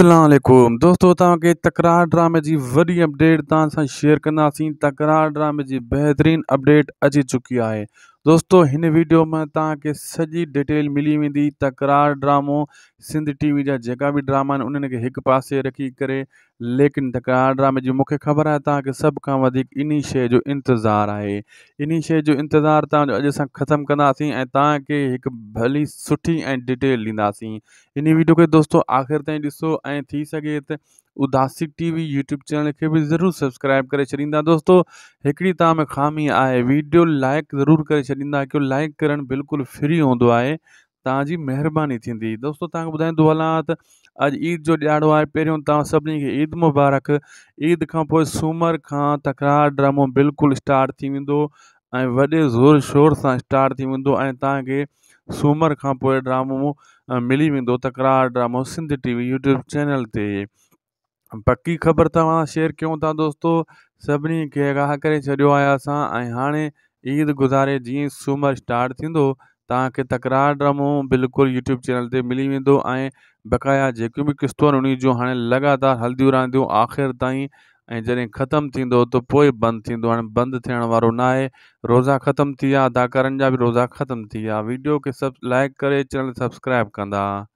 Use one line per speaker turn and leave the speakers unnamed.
असलम दोस्तों तक तकरार ड्रामे की वही अपडेट तेयर सां तकरार ड्रामे की बेहतरीन अपडेट अची चुकी है दोस्तों हिन वीडियो में तक सजी डिटेल मिली वी तकरार ड्रामो सिंध टीवी जहाँ जो भी ड्रामा उन पास रखी कर लेकिन तकरार ड्रामे की मुख्य ख़बर है तक सब का वधीक इन शइ जो इंतज़ारु आहे इन शइ जो इंतज़ारु तव्हांजो अॼु असां ख़तमु कंदासीं ऐं भली सुठी ऐं डिटेल दींदी इन वीडियो के दोस्तों आख़िर ताईं ॾिसो ऐं उदासी टीवी यूट्यूब चैनल के भी जरूर सब्सक्राइब कर छींदा दोस्तों एक तव्हां ख़ामी आए वीडियो लाइक जरूर कर छींदा क्यों लाइक कर बिल्कुल फ्री हूंदो आहे तव्हांजी थी दोस्तों दोस्तो हलां त ईद जो ॾियारो है पे तव्हां के ईद मुबारक ईद का पोइ सूमर का तकरार ड्रामो बिल्कुल स्टार्ट थी वेंदो ज़ोर शोर से स्टार्ट थी वेंदो सूमर का ड्रामो मिली वो तकरार ड्रामो सिंध टीवी यूट्यूब चैनल से पक्की ख़बर तव्हां शेयर कयूं था दोस्तों सभी के आगाह कर छॾियो ईद गुज़ारे जीअं सूमर स्टार्ट थींदो तकरार ड्रामो बिल्कुल यूट्यूब चैनल से मिली वो बकाया जो भी किस्तूं आहिनि उन जूं लगातार हलदियूं रहंदियूं आख़िर ताईं ऐं खत्म ख़तमु तो बंद हाँ बंद थींदो ना रोज़ा खत्म थी विया अदाकारनि रोज़ा खत्म थी वीडियो के सभु लाइक कर चैनल सब्सक्राइब कंदा